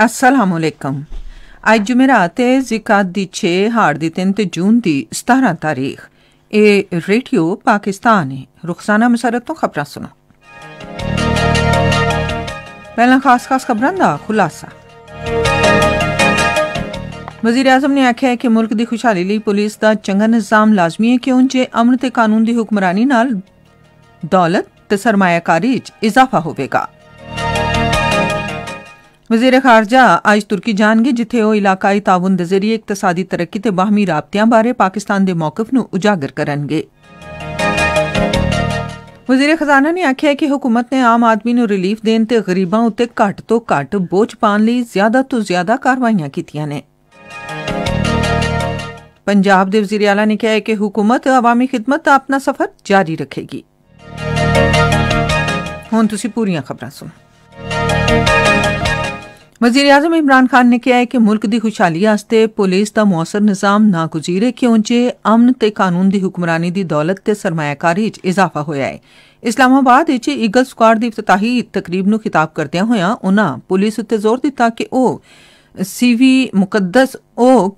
असलकम अज जुमेरा है जिकात की छे हाड़ की तीन जून की सतारह तारीख ए रेडियो पाकिस्तान है रुखसाना मुसरत तो खबर सुनो पहला खास खास खबर खुलासा वजीर अजम ने आख्या है कि मुल्क की खुशहाली लिए पुलिस का चंगा निजाम लाजमी है क्यों जे अमन कानून की हुक्मरानी दौलत सरमायाकारी इजाफा होगा ਵਜ਼ੀਰ ਖਾਰਜਾ ਅੱਜ ਤੁਰਕੀ ਜਾਣਗੇ ਜਿੱਥੇ ਉਹ ਇਲਾਕਾਈ ਤਾਵਨ ਦੇ ਜ਼ਰੀਏ ਇਕਤਸਾਦੀ ਤਰੱਕੀ ਤੇ ਬਾਹਮੀ ਰਾਬਤਿਆਂ ਬਾਰੇ ਪਾਕਿਸਤਾਨ ਦੇ ਮੌਕਫ ਨੂੰ ਉਜਾਗਰ ਕਰਨਗੇ ਵਜ਼ੀਰ ਖਜ਼ਾਨਾ ਨੇ ਆਖਿਆ ਕਿ ਹਕੂਮਤ ਨੇ ਆਮ ਆਦਮੀ ਨੂੰ ਰਿਲੀਫ ਦੇਣ ਤੇ ਗਰੀਬਾਂ ਉੱਤੇ ਘੱਟ ਤੋਂ ਘੱਟ ਬੋਝ ਪਾਉਣ ਲਈ ਜ਼ਿਆਦਾ ਤੋਂ ਜ਼ਿਆਦਾ ਕਾਰਵਾਈਆਂ ਕੀਤੀਆਂ ਨੇ ਪੰਜਾਬ ਦੇ ਵਜ਼ੀਰ ਆਲਾ ਨੇ ਕਿਹਾ ਕਿ ਹਕੂਮਤ ਆਵਾਮੀ ਖidmat ਦਾ ਆਪਣਾ ਸਫ਼ਰ ਜਾਰੀ ਰੱਖੇਗੀ ਹੁਣ ਤੁਸੀਂ ਪੂਰੀਆਂ ਖਬਰਾਂ ਸੁਣੋ ਵਜ਼ੀਰ ਆਜ਼ਮ ਇਮਰਾਨ ਖਾਨ ਨੇ ਕਿਹਾ ਹੈ ਕਿ ਮੁਲਕ ਦੀ ਖੁਸ਼ਹਾਲੀ ਵਾਸਤੇ ਪੁਲਿਸ ਦਾ ਮੌਸਰ ਨਿਜ਼ਾਮ ਨਾ ਗੁਜ਼ੀਰੇ ਕਿਉਂ ਜੇ ਅਮਨ ਤੇ ਕਾਨੂੰਨ ਦੀ ਹੁਕਮਰਾਨੀ ਦੀ ਦੌਲਤ ਤੇ ਸਰਮਾਇਆਕਾਰੀ 'ਚ ਇਜ਼ਾਫਾ ਹੋਇਆ ਹੈ ਇਸਲਾਮਾਬਾਦ ਵਿੱਚ ਈਗਲ ਸਕੁਆਡ ਦੀ ਇਫਤਤਾਹੀ ਤਕਰੀਬ ਨੂੰ ਖਿਤਾਬ ਕਰਦਿਆਂ ਹੋਇਆਂ ਉਹਨਾਂ ਪੁਲਿਸ ਉੱਤੇ ਜ਼ੋਰ ਦਿੱਤਾ ਕਿ ਉਹ ਸੀਵੀ ਮੁਕੱਦਸ ਉਹ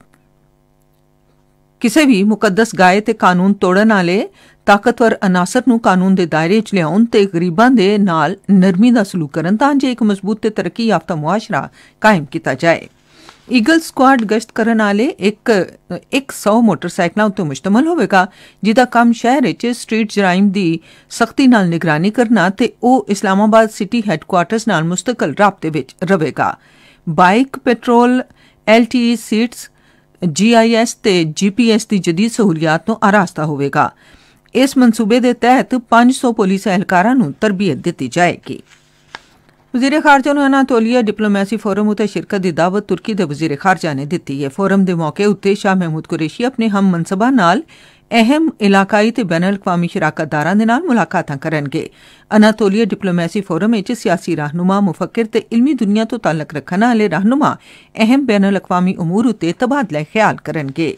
ਕਿਸੇ ਵੀ ਮੁਕੱਦਸ ਗਾਏ ਤੇ ਕਾਨੂੰਨ ਤੋੜਨ ਵਾਲੇ ਤਾਕਤਵਰ ਅਨਾਸਰ ਨੂੰ ਕਾਨੂੰਨ ਦੇ ਦਾਇਰੇ 'ਚ ਲਿਆਉਣ ਤੇ ਗਰੀਬਾਂ ਦੇ ਨਾਲ ਨਰਮੀ ਦਾ ਸਲੂਕ ਕਰਨ ਤਾਂ ਜੇ ਇੱਕ ਮਜ਼ਬੂਤ ਤੇ ਤਰੱਕੀ ਯਾਫਤਾ ਮੁਆਸ਼ਰਾ ਕਾਇਮ ਕੀਤਾ ਜਾਏ ਈਗਲ ਸਕੁਆਡ ਗਸ਼ਤ ਕਰਨ ਵਾਲੇ ਇੱਕ 100 ਮੋਟਰਸਾਈਕਲਾਂ ਉੱਤੇ ਮੁਸ਼ਤਮਲ ਹੋਵੇਗਾ ਜਿਹਦਾ ਕੰਮ ਸ਼ਹਿਰ ਵਿੱਚ ਸਟਰੀਟ ਜਰਾਇਮ ਦੀ ਸਖਤੀ ਨਾਲ ਨਿਗਰਾਨੀ ਕਰਨਾ ਤੇ ਉਹ ਇਸਲਾਮਾਬਾਦ ਸਿਟੀ ਹੈੱਡਕੁਆਰਟਰਸ ਨਾਲ ਮੁਸਤਕਲ ਰابطੇ ਵਿੱਚ ਰਹੇਗਾ bike petrol LTE seats GIS ਤੇ ਜੀਪੀਐਸ ਦੀ ਜਦੀਦ ਸਹੂਲਤ ਤੋਂ ਆਰਾਸਤਾ ਹੋਵੇਗਾ ਇਸ ਮਨਸੂਬੇ ਦੇ ਤਹਿਤ 500 ਪੁਲਿਸ ਅਹਿਲਕਾਰਾਂ ਨੂੰ ਤਰਬੀਅਤ ਦਿੱਤੀ ਜਾਏਗੀ ਵਜ਼ੀਰ ਖਾਰਜਾ ਨੂੰ ਅਨਾਤੋਲੀਆ ਡਿਪਲੋਮੈਸੀ ਫੋਰਮ ਉਤੇ ਸ਼ਿਰਕਤ ਦੀ ਦਾਵਤ ਤੁਰਕੀ ਦੇ ਵਜ਼ੀਰ ਖਾਰਜਾ ਨੇ ਦਿੱਤੀ ਹੈ ਫੋਰਮ ਦੇ ਮੌਕੇ ਉਤੇ ਸ਼ਾਹ ਮਹਿਮੂਦ ਕੁਰੇਸ਼ੀ ਆਪਣੇ ਹਮ ਮਨਸਬਾ ਨਾਲ ਅਹਿਮ ਇਲਾਕਾਈ ਤੇ ਬੈਨਲਕਵਾਮੀ ਸ਼ਰਾਕਤਦਾਰਾਂ ਦੇ ਨਾਲ ਮੁਲਾਕਾਤਾਂ ਕਰਨਗੇ ਅਨਾਤੋਲੀਆ ਡਿਪਲੋਮੈਸੀ ਫੋਰਮ ਵਿੱਚ ਸਿਆਸੀ ਰਹਿਨੁਮਾ ਮੁਫੱਕਰ ਤੇ ਇਲਮੀ ਦੁਨੀਆ ਤੋਂ ਤਾਲਕ ਰੱਖਣ ਵਾਲੇ ਰਹਿਨੁਮਾ ਅਹਿਮ ਬੈਨਲਕਵਾਮੀ ਉਮੂਰ ਉਤੇ ਤਬਾਦਲਾ ਖਿਆਲ ਕਰਨਗੇ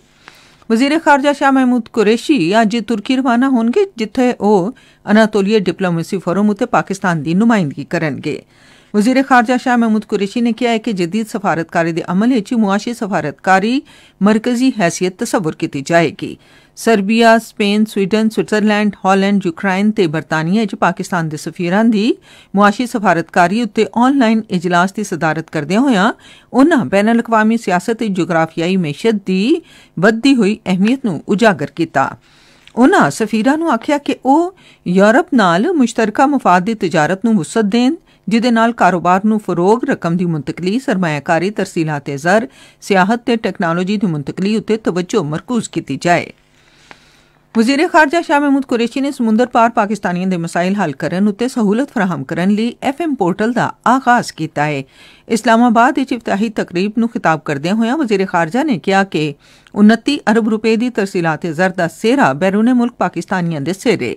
ਵਜ਼ੀਰ ਖਾਰਜਾ ਸ਼ਾਹ ਮਹਿਮੂਦ ਕੁਰੈਸ਼ੀ ਅੱਜ ਤੁਰਕੀ ਰਵਾਨਾ ਹੋਣਗੇ ਜਿੱਥੇ ਉਹ ਅਨਾਤੋਲੀਆ ਡਿਪਲੋਮੇਸੀ ਫੋਰਮ ਉਤੇ ਪਾਕਿਸਤਾਨ ਦੀ ਨੁਮਾਇੰਦਗੀ ਕਰਨਗੇ ਵਜ਼ੀਰ ਖਾਰਜਾ ਸ਼ਾਹ ਮਹਿਮੂਦ ਕੁਰੈਸ਼ੀ ਨੇ ਕਿਹਾ ਹੈ ਕਿ ਜਦੀਦ ਸਫਾਰਤਕਾਰੀ ਦੇ ਅਮਲ ਵਿੱਚ ਮੁਆਸ਼ੀ ਸਫਾਰਤਕਾਰੀ ਮਰਕਜ਼ੀ ਹیثیت ਤਸਵਰ ਕੀਤੀ ਜਾਏਗੀ Serbia Spain Sweden Switzerland Holland Ukraine ਤੇ ਬਰਤਾਨੀਆ 'ਚ ਪਾਕਿਸਤਾਨ ਦੇ ਸਫੀਰਾਂ ਦੀ ਮੁਆਸ਼ੀ ਸਫਾਰਤਕਾਰੀ ਉੱਤੇ ਆਨਲਾਈਨ ਇਜਲਾਸ ਦੀ ਸਦਾਰਤ ਕਰਦਿਆਂ ਹੋਇਆਂ ਉਹਨਾਂ ਬੈਨਲ ਅਕਵਾਮੀ ਸਿਆਸਤ ਤੇ ਜੀਓਗ੍ਰਾਫੀਆਈ ਮੈਸ਼ਦ ਦੀ ਵੱਧਦੀ ਹੋਈ ਅਹਿਮੀਅਤ ਨੂੰ ਉਜਾਗਰ ਕੀਤਾ ਉਹਨਾਂ ਸਫੀਰਾਂ ਨੂੰ ਆਖਿਆ ਕਿ ਉਹ ਯੂਰਪ ਨਾਲ ਮੁਸ਼ਤਰਕਾ ਮਫਾਦ ਦੀ ਤਜਾਰਤ ਨੂੰ ਮੁਸੱਦ ਦੇਣ ਜਿਹਦੇ ਨਾਲ ਕਾਰੋਬਾਰ ਨੂੰ ਫਰੋਗ ਰਕਮ ਦੀ ਮੁੰਤਕਲੀ ਸਰਮਾਇਆਕਾਰੀ ਤਰਸੀਲਾਂ ਤੇ ਜ਼ਰ ਸਿਆਹਤ ਤੇ ਟੈਕਨੋਲੋਜੀ ਦੀ ਮੁੰਤਕਲੀ ਉੱਤੇ ਤਵੱਜੋ ਮਰਕੂਜ਼ ਕੀਤੀ ਜਾਏ ਵਜ਼ੀਰ ਖਾਰਜਾ ਸ਼ਾਹ ਮਹਿਮੂਦ ਕੁਰੈਸ਼ੀ ਨੇ ਸਮੁੰਦਰ ਪਾਰ ਪਾਕਿਸਤਾਨੀਆਂ ਦੇ ਮਸਾਇਲ ਹੱਲ ਕਰਨ ਉੱਤੇ ਸਹੂਲਤ ਫਰਾਹਮ ਕਰਨ ਲਈ ਐਫਐਮ ਪੋਰਟਲ ਦਾ ਆਗਾਜ਼ ਕੀਤਾ ਹੈ ਇਸਲਾਮਾਬਾਦ ਵਿੱਚ ਇਫਤਾਹੀ ਤਕਰੀਬ ਨੂੰ ਖਿਤਾਬ ਕਰਦੇ ਹੋਇਆ ਵਜ਼ੀਰ ਖਾਰਜਾ ਨੇ ਕਿਹਾ ਕਿ 29 ਅਰਬ ਰੁਪਏ ਦੀ ਤਰਸੀਲਾਤ ਜ਼ਰ ਦਾ ਸਿਹਰਾ ਬੈਰੂਨੇ ਮੁਲਕ ਪਾਕਿਸਤਾਨੀਆਂ ਦੇ ਸਿਰੇ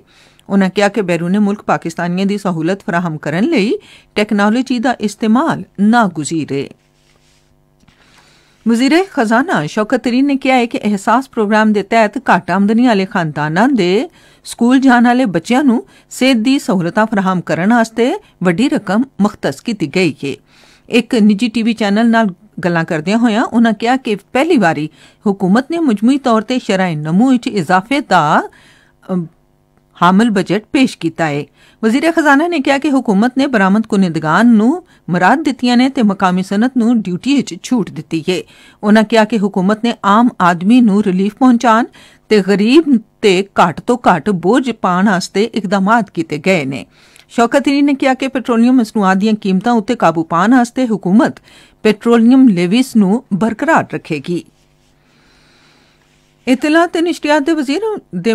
ਉਨ੍ਹਾਂ ਕਿਹਾ ਕਿ ਬੈਰੂਨੇ ਮੁਲਕ ਪਾਕਿਸਤਾਨੀਆਂ ਦੀ ਸਹੂਲਤ ਫਰਾਹਮ ਕਰਨ ਲਈ ਟੈਕਨੋਲੋਜੀ ਦਾ ਇਸਤੇਮਾਲ ਨਾ ਗੁਜ਼ੀਰੇ ਵਜ਼ੀਰ ਖਜ਼ਾਨਾ ਸ਼ੌਕਤ ਨੇ ਕਿਹਾ ਹੈ ਕਿ ਅਹਿਸਾਸ ਪ੍ਰੋਗਰਾਮ ਦੇ ਤਹਿਤ ਘੱਟ ਆਮਦਨੀ ਵਾਲੇ ਖਾਨਦਾਨਾਂ ਦੇ ਸਕੂਲ ਜਾਣ ਵਾਲੇ ਬੱਚਿਆਂ ਨੂੰ ਸਿਹਤ ਦੀ ਸਹੂਲਤਾਂ ਫਰਾਹਮ ਕਰਨ ਵਾਸਤੇ ਵੱਡੀ ਰਕਮ ਮਖਤਸ ਕੀਤੀ ਗਈ ਹੈ ਇੱਕ ਨਿੱਜੀ ਟੀਵੀ ਚੈਨਲ ਨਾਲ ਗੱਲਾਂ ਕਰਦਿਆਂ ਹੋਇਆਂ ਉਹਨਾਂ ਕਿਹਾ ਕਿ ਪਹਿਲੀ ਵਾਰੀ ਹਕੂਮਤ ਨੇ ਮਜਮੂਈ ਤੌਰ ਤੇ ਸ਼ਰਾਇਨ ਨਮੂ ਵਿੱਚ ਇਜ਼ਾਫੇ ਦਾ ਹਾਮਲ ਬਜਟ ਪੇਸ਼ ਕੀਤਾ ਹੈ ਵਜ਼ੀਰ ਖਜ਼ਾਨਾ ਨੇ ਕਿਹਾ ਕਿ ਹਕੂਮਤ ਨੇ ਬਰਾਮਦ ਕੁਨਿੰਦਗਾਨ ਨੂੰ ਮਰਾਦ ਦਿੱਤੀਆਂ ਨੇ ਤੇ ਮਕਾਮੀ ਸਨਤ ਨੂੰ ਡਿਊਟੀ ਵਿੱਚ ਛੂਟ ਦਿੱਤੀ ਹੈ ਉਹਨਾਂ ਕਿਹਾ ਕਿ ਹਕੂਮਤ ਨੇ ਆਮ ਆਦਮੀ ਨੂੰ ਰਿਲੀਫ ਪਹੁੰਚਾਣ ਤੇ ਗਰੀਬ ਤੇ ਘੱਟ ਤੋਂ ਘੱਟ ਬੋਝ ਪਾਣ ਵਾਸਤੇ ਇਕਦਾਮਾਤ ਕੀਤੇ ਗਏ ਨੇ ਸ਼ੌਕਤਰੀ ਨੇ ਕਿਹਾ ਕਿ ਪੈਟਰੋਲੀਅਮ ਮਸਨੂਆਤ ਦੀਆਂ ਕੀਮਤਾਂ ਉੱਤੇ ਕਾਬੂ ਪਾਣ ਵਾਸਤੇ ਹਕੂਮਤ ਪੈਟਰੋਲੀਅਮ ਲੇਵਿਸ ਨੂੰ ਬਰਕਰਾਰ ਰੱਖੇਗੀ ਇਤਲਾਤ ਤੇ ਨਿਸ਼ਟਿਆਤ ਦੇ ਵਜ਼ੀਰ ਦੇ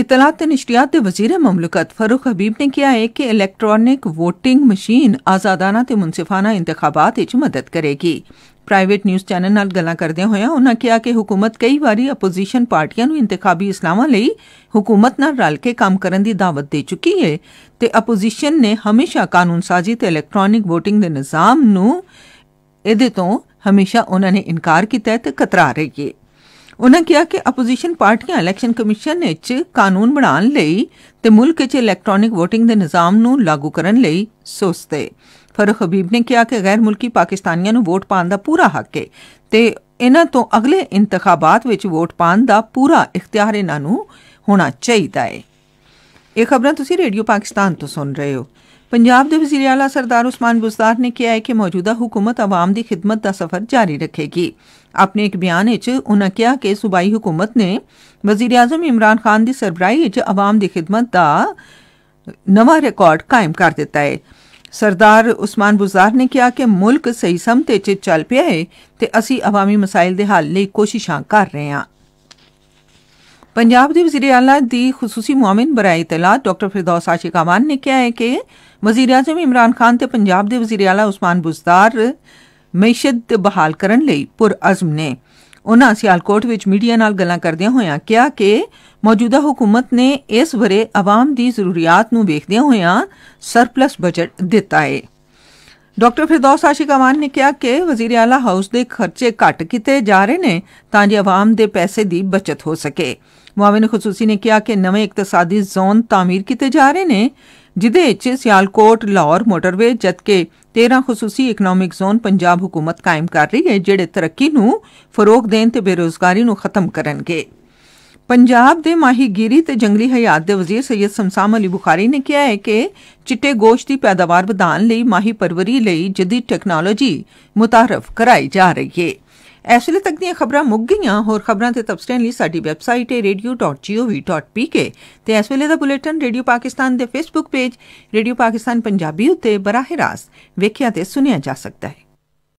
ਇਤਲਾਤ ਤੇ ਨਿਸ਼ਟਿਆਤ ਦੇ ਵਜ਼ੀਰ ਮਮਲਕਤ ਫਰੂਖ ਹਬੀਬ ਨੇ ਕਿਹਾ ਹੈ ਕਿ ਇਲੈਕਟ੍ਰੋਨਿਕ VOTING ਮਸ਼ੀਨ ਆਜ਼ਾਦਾਨਾ ਤੇ ਮੁਨਸਿਫਾਨਾ ਇੰਤਖਾਬਾਤ ਵਿੱਚ ਮਦਦ ਕਰੇਗੀ ਪ੍ਰਾਈਵੇਟ ਨਿਊਜ਼ ਚੈਨਲ ਨਾਲ ਗੱਲਾਂ ਕਰਦੇ ਹੋਇਆ ਉਹਨਾਂ ਕਿਹਾ ਕਿ ਹਕੂਮਤ ਕਈ ਵਾਰੀ ਆਪੋਜੀਸ਼ਨ ਪਾਰਟੀਆਂ ਨੂੰ ਇੰਤਖਾਬੀ ਇਸਲਾਮਾਂ ਲਈ ਹਕੂਮਤ ਨਾਲ ਰਲ ਕੇ ਕੰਮ ਕਰਨ ਦੀ ਦਾਵਤ ਦੇ ਚੁੱਕੀ ਹੈ ਤੇ ਆਪੋਜੀਸ਼ਨ ਨੇ ਹਮੇਸ਼ਾ ਕਾਨੂੰਨ ਸਾਜ਼ੀ ਤੇ ਇਲੈਕਟ੍ਰੋਨਿਕ VOTING ਦੇ ਨਿਜ਼ਾਮ ਨੂੰ ਇਹਦੇ ਤੋਂ ਹਮੇਸ਼ਾ ਉਹਨਾਂ ਨੇ ਇਨਕਾਰ ਕੀਤਾ ਤੇ ਕਤਰਾ ਰਹੀ ਹੈ ਉਹਨਾਂ ਕਿਹਾ ਕਿ ਆਪੋਜੀਸ਼ਨ ਪਾਰਟੀਆਂ ਇਲੈਕਸ਼ਨ ਕਮਿਸ਼ਨ ਵਿੱਚ ਕਾਨੂੰਨ ਬਣਾਉਣ ਲਈ ਤੇ ਮੁਲਕ ਵਿੱਚ ਇਲੈਕਟ੍ਰੋਨਿਕ VOTING ਦੇ ਨਿਜ਼ਾਮ ਨੂੰ ਲਾਗੂ ਕਰਨ ਲਈ ਸੋਚਦੇ ਫਰਖ ਹਬੀਬ ਨੇ ਕਿਹਾ ਕਿ ਗੈਰ ਮੁਲਕੀ ਪਾਕਿਸਤਾਨੀਆਂ ਨੂੰ ਵੋਟ ਪਾਉਣ ਦਾ ਪੂਰਾ ਹੱਕ ਹੈ ਤੇ ਇਹਨਾਂ ਤੋਂ ਅਗਲੇ ਇੰਤਖਾਬਾਤ ਵਿੱਚ ਵੋਟ ਪਾਉਣ ਦਾ ਪੂਰਾ ਇਖਤਿਆਰ ਇਹਨਾਂ ਨੂੰ ਹੋਣਾ ਚਾਹੀਦਾ ਹੈ ਇਹ ਖਬਰਾਂ ਤੁਸੀਂ ਰੇਡੀਓ ਪਾਕਿਸਤਾਨ ਤੋਂ ਸੁਣ ਰਹੇ ਹੋ ਪੰਜਾਬ ਦੇ ਵਜ਼ੀਰ ਆਲਾ ਸਰਦਾਰ ਉਸਮਾਨ ਬੁਜ਼ਦਾਰ ਨੇ ਕਿਹਾ ਹੈ ਕਿ ਮੌਜੂਦਾ ਹਕੂਮਤ ਆਵਾਮ ਦੀ ਖਿਦਮਤ ਦਾ ਸਫ਼ਰ ਜਾਰੀ ਰੱਖੇਗੀ ਆਪਣੇ ਇੱਕ ਬਿਆਨ ਵਿੱਚ ਉਹਨਾਂ ਕਿਹਾ ਕਿ ਸੂਬਾਈ ਹਕੂਮਤ ਨੇ ਵਜ਼ੀਰ ਆਜ਼ਮ ਇਮਰਾਨ ਖਾਨ ਦੀ ਸਰਬਰਾਹੀ ਵਿੱਚ ਆਵਾਮ ਦੀ ਖਿਦਮਤ ਦਾ ਨਵਾਂ ਰਿਕਾਰਡ ਕਾਇਮ ਕਰ ਦਿੱਤਾ ਹੈ ਸਰਦਾਰ ਉਸਮਾਨ ਬੁਜ਼ਾਰ ਨੇ ਕਿਹਾ ਕਿ ਮੁਲਕ ਸਹੀ ਸਮਤ 'ਚ ਚੱਲ ਪਿਆ ਹੈ ਤੇ ਅਸੀਂ ਆਵਾਮੀ ਮਸਾਇਲ ਦੇ ਹੱਲ ਲਈ ਕੋਸ਼ਿਸ਼ਾਂ ਕਰ ਰਹੇ ਹਾਂ ਪੰਜਾਬ ਦੇ ਵਜ਼ੀਰ ਆਲਾ ਦੀ ਖਸੂਸੀ ਮੁਆਮਿਨ ਬਰਾਏ ਇਤਲਾਹ ਡਾਕਟਰ ਫਿਰਦੌਸ ਆਸ਼ਿਕ ਨੇ ਕਿਹਾ ਹੈ ਕਿ ਵਜ਼ੀਰ ਆਜ਼ਮ ਇਮਰਾਨ ਖਾਨ ਤੇ ਪੰਜਾਬ ਦੇ ਵਜ਼ੀਰ ਆਲਾ ਉਸਮਾਨ ਬੁਜ਼ਦਾਰ ਮੈਸ਼ਦ ਬਹਾਲ ਕਰਨ ਲਈ ਪੁਰ ਅਜ਼ਮ ਨੇ ਉਹਨਾਂ ਸਿਆਲਕੋਟ ਵਿੱਚ ਮੀਡੀਆ ਨਾਲ ਗੱਲਾਂ ਕਰਦਿਆਂ ਹੋਇਆਂ ਕਿਹਾ ਕਿ ਮੌਜੂਦਾ ਹਕੂਮਤ ਨੇ ਇਸ ਵਰੇ ਆਵਾਮ ਦੀ ਜ਼ਰੂਰੀਅਤ ਨੂੰ ਵੇਖਦਿਆਂ ਹੋਇਆਂ ਸਰਪਲਸ ਬਜਟ ਦਿੱਤਾ ਹੈ ਡਾਕਟਰ ਫਿਰਦੌਸ ਆਸ਼ਿਕ ਅਮਾਨ ਨੇ ਕਿਹਾ ਕਿ ਵਜ਼ੀਰ ਆਲਾ ਹਾਊਸ ਦੇ ਖਰਚੇ ਘਟ ਕੀਤੇ ਜਾ ਰਹੇ ਨੇ ਤਾਂ ਜੋ ਆਵਾਮ ਦੇ ਪੈਸੇ ਦੀ ਬਚਤ ਹੋ ਸਕੇ ਮੁਆਵਿਨ ਖੁਸੂਸੀ ਨੇ ਕਿਹਾ ਕਿ ਨਵੇਂ ਇਕਤਸਾਦੀ ਜ਼ੋਨ ਤਾਮੀਰ ਕੀਤੇ ਜਾ ਰਹੇ ਨੇ ਜਿਦੇ ਵਿੱਚ ਸਿਆਲਕੋਟ ਲਾਹੌਰ ਮੋਟਰਵੇ ਜਦਕੇ 13 ਖਸੂਸੀ ਇਕਨੋਮਿਕ ਜ਼ੋਨ ਪੰਜਾਬ ਹਕੂਮਤ ਕਾਇਮ ਕਰ ਰਹੀ ਹੈ ਜਿਹੜੇ ਤਰੱਕੀ ਨੂੰ ਫਰੋਗ ਦੇਣ ਤੇ ਬੇਰੋਜ਼ਗਾਰੀ ਨੂੰ ਖਤਮ ਕਰਨਗੇ ਪੰਜਾਬ ਦੇ ਮਾਹੀਗੀਰੀ ਤੇ ਜੰਗਲੀ ਹਯਾਤ ਦੇ ਵਜ਼ੀਰ ਸੈਦ ਸਮਸਾਮ ਅਲੀ ਬੁਖਾਰੀ ਨੇ ਕਿਹਾ ਹੈ ਕਿ ਚਿੱਟੇ ਗੋਸ਼ਤ ਦੀ ਪੈਦਾਵਾਰ ਵਧਾਉਣ ਲਈ ਮਾਹੀ ਪਰਵਰੀ ਲਈ ਜਦੀ ਟੈਕਨੋਲੋਜੀ ਮੁਤਾਰਫ ਕਰਾਈ ਜਾ ਰਹੀ ਹੈ ਇਸ ਵੇਲੇ ਤੱਕ ਦੀਆਂ ਖਬਰਾਂ ਮੁੱਕ ਗਈਆਂ ਹੋਰ ਖਬਰਾਂ ਤੇ ਤਬਸਰਿਆਂ ਲਈ ਸਾਡੀ ਵੈਬਸਾਈਟ ਹੈ radio.gov.pk ਤੇ ਇਸ ਵੇਲੇ ਦਾ ਬੁਲੇਟਿਨ ਰੇਡੀਓ ਪਾਕਿਸਤਾਨ ਦੇ Facebook page radio Pakistan Punjabi ਉੱਤੇ ਬਰਾਹ ਰਾਸ ਵੇਖਿਆ ਤੇ ਸੁਨਿਆ ਜਾ ਸਕਦਾ ਹੈ